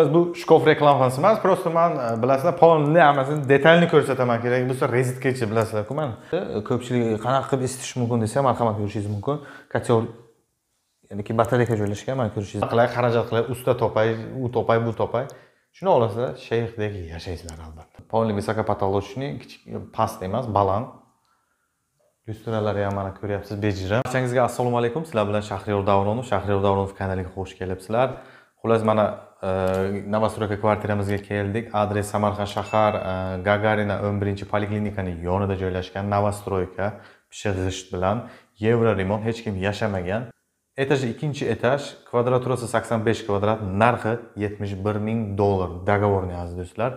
biz bu shkaf reklamasi emas просто man e, bilasizlar polni hammasini detalni ko'rsataman kerak bo'lsa rezitkacha bilasizlarku mani e, ko'pchilik e, qanaqa qilib isitish mumkin desa marhamat ko'rishingiz mumkin kotyor yoki batareyka joylashgan mana ko'rishingiz qilay xarajat qilay usta topay u topay bu topay shuni olasizlar shayxdek yashaysizlar albatta polni высокопотолочный kichik past emas baland lyustralarni ham mana ko'ryapsiz bejirim barchangizga assalomu alaykum sizlar bilan shahriyar davronov shahriyar davronov kanaliga xush kelibsizlar xullas mana e, novostroyka kvartiramizga keldik adres samarqand shahar e, gagarina o'n birinchi poliklinikani yonida joylashgan novostroyka pishiq g'isht bilan yevro remont hech kim yashamagan etaj ikkinchi etaj kvadraturasi sakson besh kvadrat narxi yetmish bir ming dollar договорный aziz do'stlar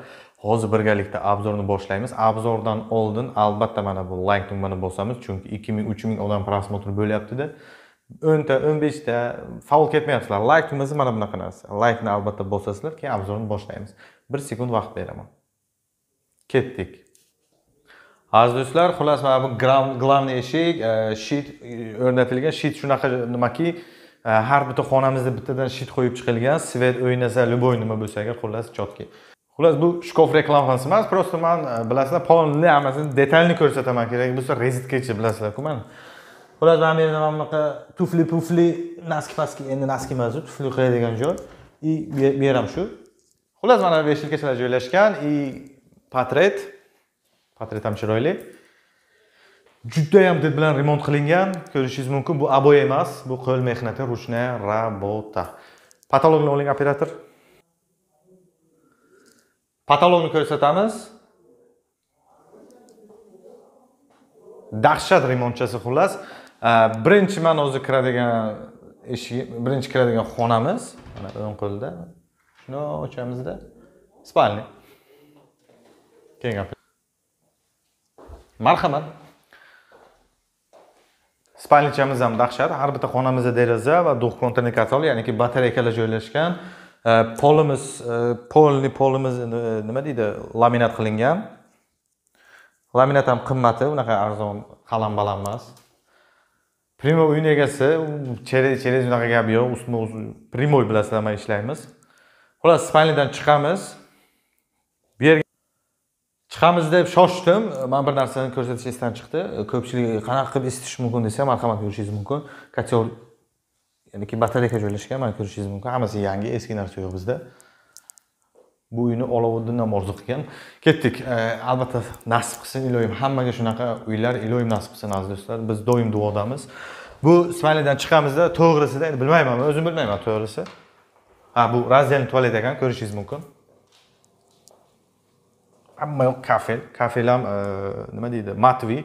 hozir birgalikda obzorni boshlaymiz obzordan oldin albatta mana bu layk like tugmani bosamiz chunki ikki ming uch ming odam просмотр bo'lyaptida o'nta o'n beshta faol ketmayapsizlar layk nimasi mana bunaqa narsa laykni albatta bosasizlar keyin obzorni boshlaymiz bir sekund vaqt beraman ketdik aziz do'stlar xullas mana bu главный eshik e, shit e, o'rnatilgan shit shunaqa nimaki e, har bitta xonamizda bittadan shit qo'yib chiqilgan svet o'ynasa любой nima bo'lsa agar xullas chotki xullas bu shkaf reklamasi emas просто man bilasizlar polni hammasini detalni ko'rsataman kerak bo'lsa rezetkachi bilasizlarku mana xullas mana bu yerda mana bunaqa tufli pufli naski paski endi naski emas tufli qiladigan joy и bu yer ham shu xullas mana bu beshilkachalar joylashgan и portret portret ham chiroyli judayam did bilan remont qilingan ko'rishingiz mumkin bu aboya emas bu qo'l mehnati ruchная работа patalonni oling operator patalonni ko'rsatamiz dahshat remontchasi xullas Э, birinchi mana o'zi kiradigan eshigi birinchi kiradigan xonamiz mana o'ng qo'lda shuni ochamizda spalni keyin gapir marhamat spalnichamiz ham dahshat har bitta xonamizda deraza va duh kontrnikatoli ya'niki batareykalar joylashgan э, polimiz э, polni polimiz e, nima deydi laminat qilingan laminat ham qimmati unaqa arzon qalam balam emas primoy uyni egasi chelez unaqa gap yo'q ustma ust primoy bilasizlar mana ishlaymiz xullas spalnidan chiqamiz bu yerga chiqamiz deb shoshdim man bir narsani ko'rsatish esdan chiqdi ko'pchilik qanaqa qilib isitish mumkin desa marhamat ko'rishingiz mumkin kotyor ya'niki batareyka joylashgan mana ko'rishingiz mumkin hammasi yangi eski narsa yo'q bizda bu uyni olovuddin ham orzu qilgan ketdik e, albatta nasib qilsin iloyim hammaga shunaqa uylar iloyim nasib qilsin aziz do'stlar biz doim duodamiz bu smaylidan chiqamizda to'g'risida endi bilmayman o'zim bilmayman to'g'risi ha bu razdelniy tualet ekan ko'rishingiz mumkin hamma yoq kafel kafel ham e, nima deydi matviy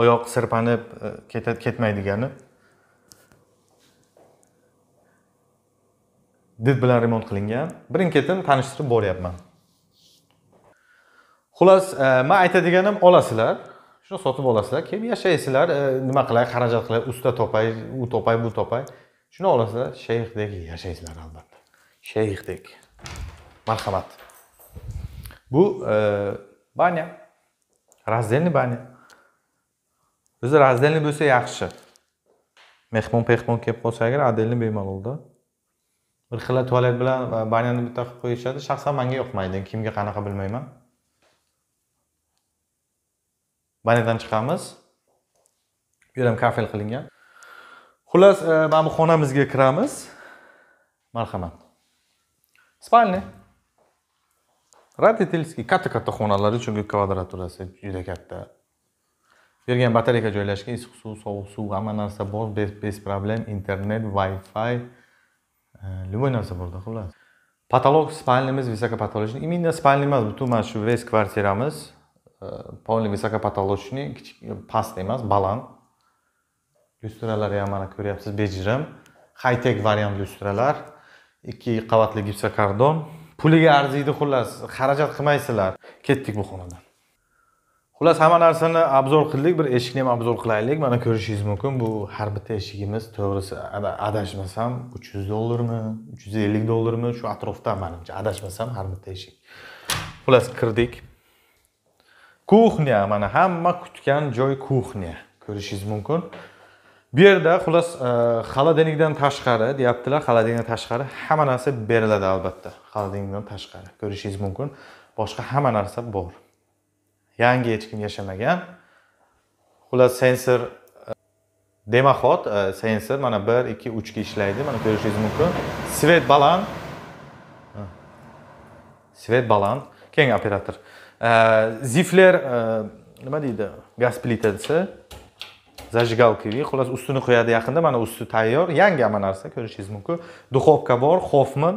oyoq sirpanib e, ketmaydigani did bilan remont qilingan birin ketin tanishtirib boryapman xullas e, man aytadiganim olasizlar shuni sotib olasizlar keyin yashaysizlar e, nima qilay xarajat qilay usta topay u topay bu topay shuni olasizlar shayxdek yashaysizlar albatta shayxdek marhamat bu e, banya razdelniy banya o'zi razdelniy bo'lsa yaxshi mehmon pehmon kelib qolsa agar отдельный bemalolda bir xilla tualet bilan banyani bitta qilib qo'yishadi shaxsan manga yoqmaydi kimga qanaqa bilmayman banyadan chiqamiz bu ham kafel qilingan xullas e, mana bu xonamizga kiramiz marhamat spalni родительский katta katta xonalari chunki kvadraturasi juda katta bu yerga ham batareyka joylashgan issiq suv sovuq suv hamma narsa bor bes problem internet wi fi Э, любой narsa borda xullas patolog spalnimiz visokopatolochniy именно spalniy emas butun mana shu весь kvartiramiz э, полный visokopatolochniy kichik past emas baland lyustralarni ham mana ko'ryapsiz bejirim high tech variant lyustralar ikki qavatli gipsokardon puliga arziydi xullas xarajat qilmaysizlar ketdik bu xonadan xullas hamma narsani obzor qildik bir eshikni ham obzor qilaylik mana ko'rishingiz mumkin bu har bitta eshigimiz to'g'risi adashmasam uch yuz dollarmi uch yuz ellik dollarmi shu atrofda manimcha adashmasam har bitta eshik xullas kirdik kuxnya mana hamma kutgan joy kuxnya ko'rishingiz mumkin bu yerda xullas e, xolodilnikdan tashqari deyaptilar xolodilnikdan tashqari hamma narsa beriladi albatta xolodilnikdan tashqari ko'rishingiz mumkin boshqa hamma narsa bor yangi hech kim yashamagan xullas sensor e, demoxod e, sensor mana bir ikki uchga ishlaydi mana ko'rishingiz mumkin svet baland svet baland keng operator e, zifler nima deydi gaz plitasi зажигалкаviy xullas ustini qo'yadi yaqinda mana usti tayyor yangi hamma narsa ko'rishingiz mumkin duxovka bor hofman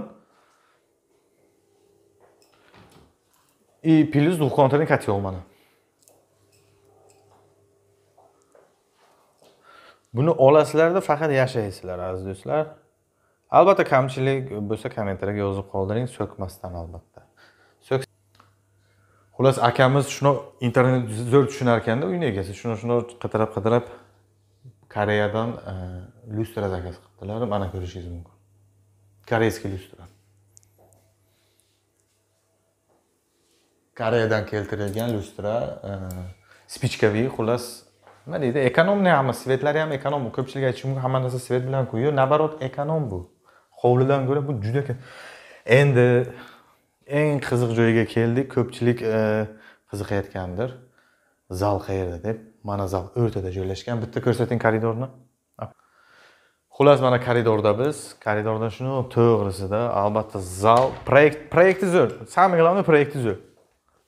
и плюс двухкомнатный котел mana buni olasizlarda faqat yashaysizlar aziz do'stlar albatta kamchilik bo'lsa kommentariyaga yozib qoldiring so'kmasdan albatta xullas akamiz shuni internet zo'r tushunar ekanda uyni egasi shuni shuni qidirib qidirib koreyadan e, lyustra zakaz qilibdilar mana ko'rishingiz mumkin koreyskiy lyustra koreyadan keltirilgan lyustra e, spichkaviy xullas nima deydi ekonomniy ham svetlari ham ekonom ko'pchilik aytishi mumkin hamma narsa svet bilan yo'q наоборот ekonom bu hovlidan ko'ra bu juda endi eng qiziq joyiga keldik ko'pchilik e, qiziqayotgandir zal qayerda deb mana zal o'rtada joylashgan bitta ko'rsating koridorni xullas mana koridorda biz koridorda shuni to'g'risida albatta zal proyekt proyekti zo'r самый главный проекti zo'r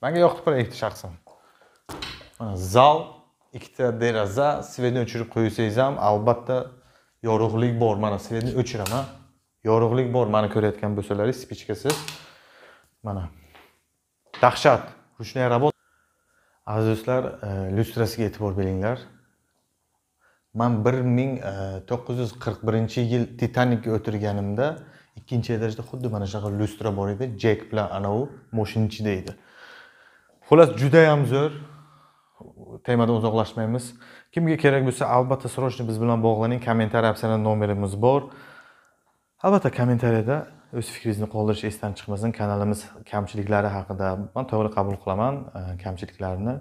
Manga yoqib proyekt shaxsan. Mana zal ikkita deraza svetni o'chirib qo'ysangiz ham albatta yorug'lik bor. Mana svetni o'chiraman. Yorug'lik bor. Mani ko'rayotgan bo'lsalaringiz spichkasiz. Mana dahshat, ruchная работа. Aziz do'stlar, e, lyustrasiga e'tibor beringlar. man bir ming e, to'qqiz yuz qirq birinchi yil titanikka o'tirganimda ikkinchi etajda xuddi mana shunaqa lyustra bor edi jek bilan anavi moshinchida edi xullas ham zo'r temadan uzoqlashmaymiz kimga kerak bo'lsa albatta срочно biz bilan bog'laning kommentariy opsiya nomerimiz bor albatta kommentariyada o'z fikringizni qoldirish esdan chiqmasin kanalimiz kamchiliklari haqida man to'g'ri qabul qilaman e, kamchiliklarni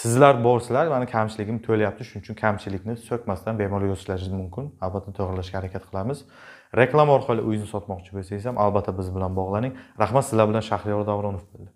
sizlar borsizlar mani kamchiligim to'layapti shuning uchun kamchilikni so'kmasdan bemalol yozishlaringiz mumkin albatta to'g'irlashga harakat qilamiz reklama orqali uyingizni sotmoqchi bo'lsangiz ham albatta biz bilan bog'laning rahmat sizlar bilan shahriyor davronov bo'ldi